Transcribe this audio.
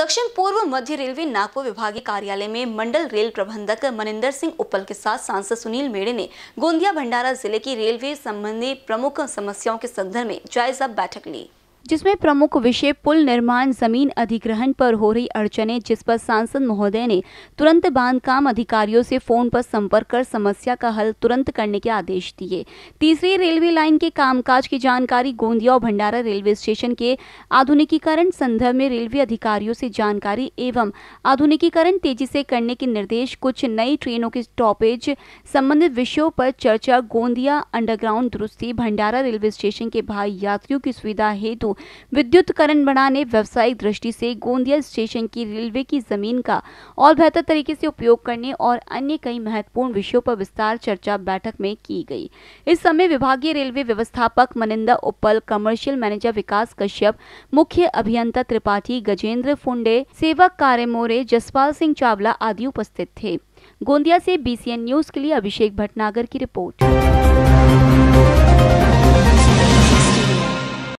दक्षिण पूर्व मध्य रेलवे नागपुर विभागीय कार्यालय में मंडल रेल प्रबंधक मनिंदर सिंह उपल के साथ सांसद सुनील मेड़े ने गोंदिया भंडारा जिले की रेलवे संबंधी प्रमुख समस्याओं के संदर्भ में जायजा बैठक ली जिसमें प्रमुख विषय पुल निर्माण जमीन अधिग्रहण पर हो रही अड़चने जिस पर सांसद महोदय ने तुरंत बांधकाम अधिकारियों से फोन पर संपर्क कर समस्या का हल तुरंत करने के आदेश दिए तीसरी रेलवे लाइन के कामकाज की जानकारी गोंदिया और भंडारा रेलवे स्टेशन के आधुनिकीकरण संदर्भ में रेलवे अधिकारियों से जानकारी एवं आधुनिकीकरण तेजी से करने के निर्देश कुछ नई ट्रेनों के स्टॉपेज संबंधित विषयों पर चर्चा गोंदिया अंडरग्राउंड दुरुस्ती भंडारा रेलवे स्टेशन के भाई यात्रियों की सुविधा हेतु विद्युतकरण बढ़ाने व्यवसायिक दृष्टि से गोंदिया स्टेशन की रेलवे की जमीन का और बेहतर तरीके से उपयोग करने और अन्य कई महत्वपूर्ण विषयों पर विस्तार चर्चा बैठक में की गई इस समय विभागीय रेलवे व्यवस्थापक मनिंदा उपल कमर्शियल मैनेजर विकास कश्यप मुख्य अभियंता त्रिपाठी गजेंद्र फुंडे सेवक कार्य मोरे जसपाल सिंह चावला आदि उपस्थित थे गोंदिया से बीसीएन न्यूज के लिए अभिषेक भटनागर की रिपोर्ट